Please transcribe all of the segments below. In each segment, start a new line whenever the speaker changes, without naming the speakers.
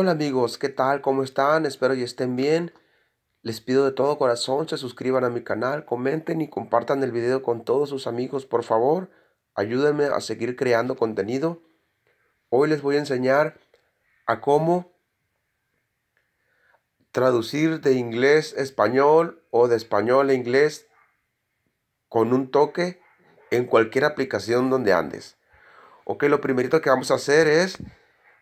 Hola amigos, ¿qué tal? ¿Cómo están? Espero que estén bien. Les pido de todo corazón se suscriban a mi canal, comenten y compartan el video con todos sus amigos, por favor. Ayúdenme a seguir creando contenido. Hoy les voy a enseñar a cómo traducir de inglés a español o de español a inglés con un toque en cualquier aplicación donde andes. Ok, lo primerito que vamos a hacer es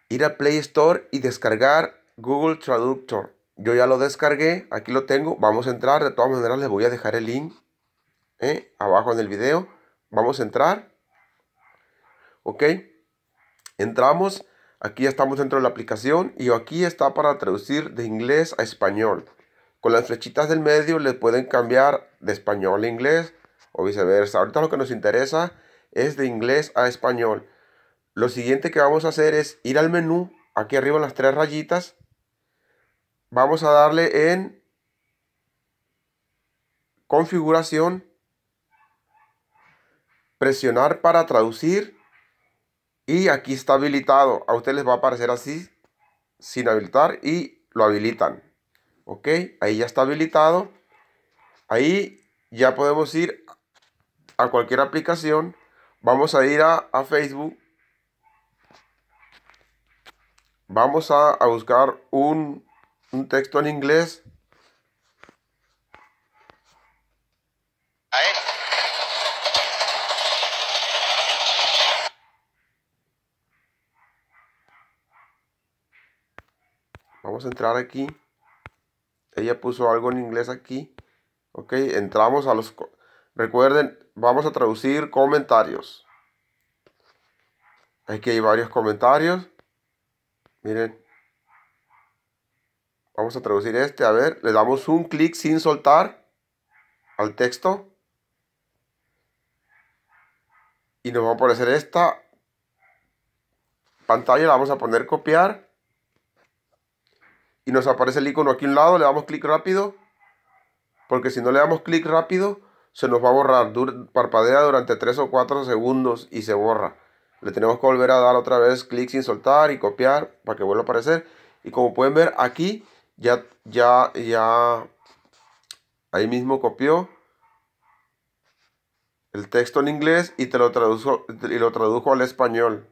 ir al Play Store y descargar Google Traductor. Yo ya lo descargué, aquí lo tengo, vamos a entrar, de todas maneras les voy a dejar el link ¿eh? abajo en el video. Vamos a entrar, ok, entramos, aquí ya estamos dentro de la aplicación y aquí está para traducir de inglés a español. Con las flechitas del medio le pueden cambiar de español a inglés o viceversa. Ahorita lo que nos interesa es de inglés a español. Lo siguiente que vamos a hacer es ir al menú, aquí arriba en las tres rayitas, vamos a darle en configuración, presionar para traducir y aquí está habilitado. A ustedes les va a aparecer así, sin habilitar y lo habilitan. Ok, ahí ya está habilitado. Ahí ya podemos ir a cualquier aplicación. Vamos a ir a, a Facebook vamos a, buscar un, un, texto en inglés. Vamos a entrar aquí. Ella puso algo en inglés aquí. Ok, entramos a los... Recuerden, vamos a traducir comentarios. Aquí hay varios comentarios. Miren. Vamos a traducir este. A ver, le damos un clic sin soltar al texto. Y nos va a aparecer esta pantalla. La vamos a poner copiar. Y nos aparece el icono aquí a un lado. Le damos clic rápido. Porque si no le damos clic rápido, se nos va a borrar. parpadea durante 3 o 4 segundos y se borra. Le tenemos que volver a dar otra vez clic sin soltar y copiar para que vuelva a aparecer. Y como pueden ver aquí, ya, ya, ya, ahí mismo copió el texto en inglés y te lo tradujo, y lo tradujo al español.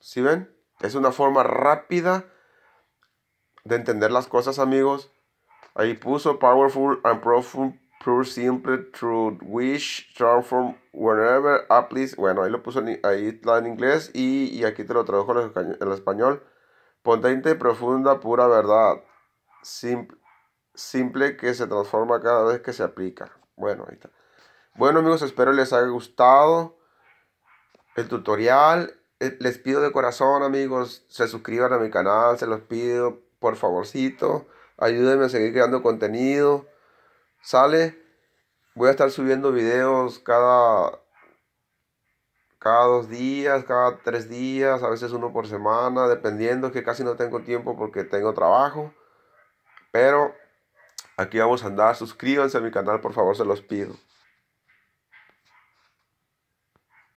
si ven? Es una forma rápida de entender las cosas, amigos. Ahí puso Powerful and Profound Pure simple, true, wish, transform, whenever, Please Bueno, ahí lo puso en, en inglés y, aquí te lo tradujo el español. Potente, profunda, pura verdad. Simple, simple que se transforma cada vez que se aplica. Bueno, ahí está. Bueno amigos, espero les haya gustado el tutorial. Eh, les pido de corazón amigos, se suscriban a mi canal, se los pido, por favorcito. Ayúdenme a seguir creando contenido sale. Voy a estar subiendo videos cada, cada dos días, cada tres días, a veces uno por semana, dependiendo que casi no tengo tiempo porque tengo trabajo. Pero aquí vamos a andar. Suscríbanse a mi canal, por favor, se los pido.